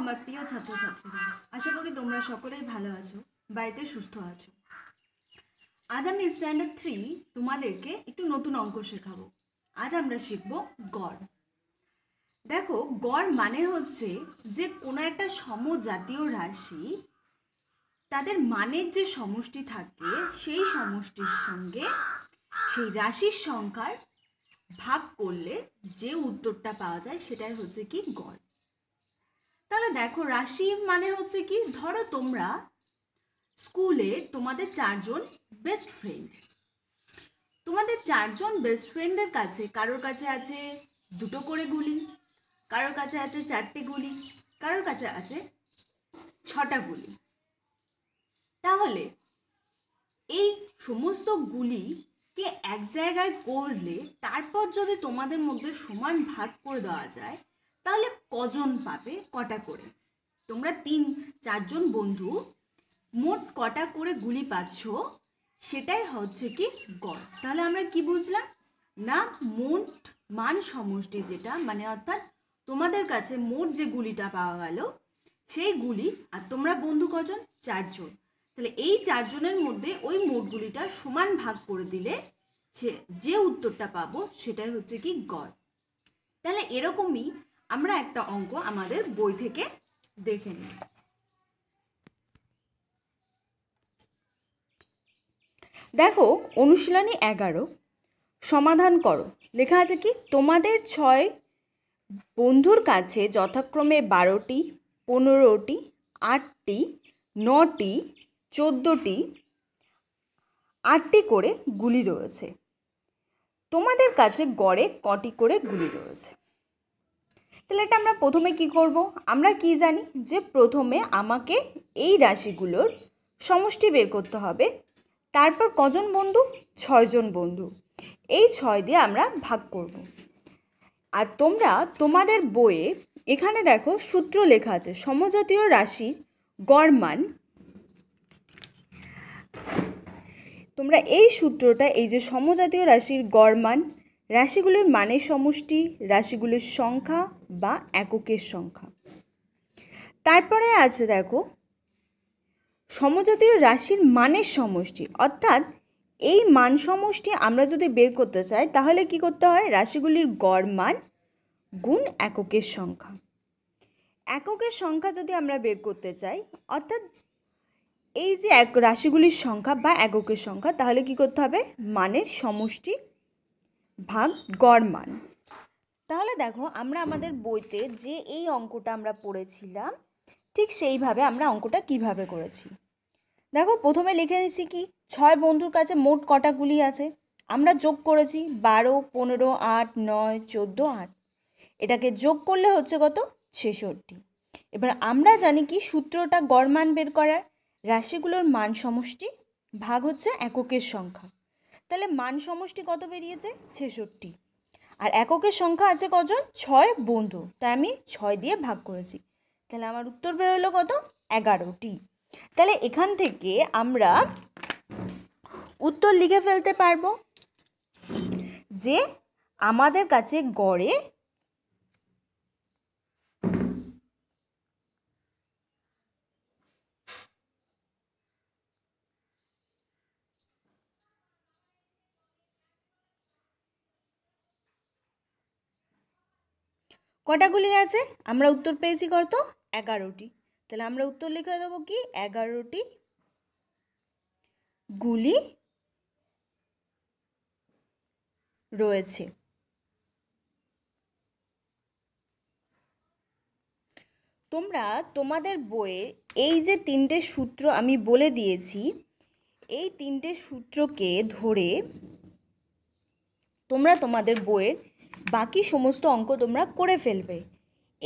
আমার প্রিয় ছাত্রছাত্রীরা আশা করি তোমরা সকলেই ভালো আছো বাড়িতে সুস্থ আছো আজ আমি স্ট্যান্ডার্ড থ্রি তোমাদেরকে একটু নতুন অঙ্ক শেখাবো আজ আমরা শিখব গড় দেখো গড় মানে হচ্ছে যে কোনো একটা সমজাতীয় রাশি তাদের মানের যে সমষ্টি থাকে সেই সমষ্টির সঙ্গে সেই রাশির সংখ্যার ভাগ করলে যে উত্তরটা পাওয়া যায় সেটাই হচ্ছে কি গড় তাহলে দেখো রাশি মানে হচ্ছে কি ধরো তোমরা স্কুলে তোমাদের চারজন বেস্ট ফ্রেন্ড তোমাদের চারজন বেস্ট ফ্রেন্ডের কাছে কারোর কাছে আছে দুটো করে গুলি কারোর কাছে আছে চারটে গুলি কারোর কাছে আছে ছটা গুলি তাহলে এই সমস্ত গুলিকে এক জায়গায় করলে তারপর যদি তোমাদের মধ্যে সমান ভাগ করে দেওয়া যায় তাহলে কজন পাবে কটা করে তোমরা তিন চারজন বন্ধু মোট কটা করে গুলি পাচ্ছ সেটাই হচ্ছে কি গড় তাহলে আমরা কি বুঝলাম না মোট মান সমষ্টি যেটা মানে অর্থাৎ তোমাদের কাছে মোট যে গুলিটা পাওয়া গেল সেই গুলি আর তোমরা বন্ধু কজন চারজন তাহলে এই চারজনের মধ্যে ওই মোট গুলিটা সমান ভাগ করে দিলে সে যে উত্তরটা পাবো সেটাই হচ্ছে কি গড় তাহলে এরকমই আমরা একটা অঙ্ক আমাদের বই থেকে দেখে নিই দেখো অনুশীলনী এগারো সমাধান করো লেখা আছে কি তোমাদের ছয় বন্ধুর কাছে যথাক্রমে বারোটি পনেরোটি আটটি নটি চোদ্দোটি আটটি করে গুলি রয়েছে তোমাদের কাছে গড়ে কটি করে গুলি রয়েছে তাহলে এটা আমরা প্রথমে কি করব আমরা কি জানি যে প্রথমে আমাকে এই রাশিগুলোর সমষ্টি বের করতে হবে তারপর কজন বন্ধু ছয়জন বন্ধু এই ছয় দিয়ে আমরা ভাগ করব। আর তোমরা তোমাদের বইয়ে এখানে দেখো সূত্র লেখা আছে সমজাতীয় রাশি গড়মান তোমরা এই সূত্রটা এই যে সমজাতীয় রাশির গড়মান রাশিগুলোর মানের সমষ্টি রাশিগুলোর সংখ্যা বা এককের সংখ্যা তারপরে আছে দেখো সমজাতীয় রাশির মানের সমষ্টি অর্থাৎ এই মান সমষ্টি আমরা যদি বের করতে চাই তাহলে কি করতে হয় রাশিগুলির গড় মান গুণ এককের সংখ্যা এককের সংখ্যা যদি আমরা বের করতে চাই অর্থাৎ এই যে এক রাশিগুলির সংখ্যা বা এককের সংখ্যা তাহলে কি করতে হবে মানের সমষ্টি ভাগ গড় মান তাহলে দেখো আমরা আমাদের বইতে যে এই অঙ্কটা আমরা পড়েছিলাম ঠিক সেইভাবে আমরা অঙ্কটা কিভাবে করেছি দেখো প্রথমে লিখে নিয়েছি কি ছয় বন্ধুর কাছে মোট কটাগুলি আছে আমরা যোগ করেছি বারো পনেরো আট নয় চোদ্দো আট এটাকে যোগ করলে হচ্ছে কত ছেষট্টি এবার আমরা জানি কি সূত্রটা গড় মান বের করার রাশিগুলোর মান সমষ্টি ভাগ হচ্ছে এককের সংখ্যা তাহলে মান সমষ্টি কত বেরিয়েছে ছেষট্টি আর এককের সংখ্যা আছে কজন ছয় বন্ধু তাই আমি ছয় দিয়ে ভাগ করেছি তাহলে আমার উত্তর বেরোলো কত এগারোটি তাহলে এখান থেকে আমরা উত্তর লিখে ফেলতে পারবো যে আমাদের কাছে গড়ে কটাগুলি আছে আমরা উত্তর পেয়েছি কত এগারোটি তাহলে আমরা উত্তর লিখে দেবো কি এগারোটি গুলি রয়েছে তোমরা তোমাদের বইয়ে এই যে তিনটে সূত্র আমি বলে দিয়েছি এই তিনটে সূত্রকে ধরে তোমরা তোমাদের বইয়ের বাকি সমস্ত অঙ্ক তোমরা করে ফেলবে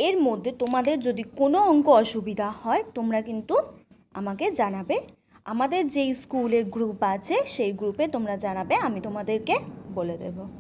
এর মধ্যে তোমাদের যদি কোনো অঙ্ক অসুবিধা হয় তোমরা কিন্তু আমাকে জানাবে আমাদের যেই স্কুলের গ্রুপ আছে সেই গ্রুপে তোমরা জানাবে আমি তোমাদেরকে বলে দেবো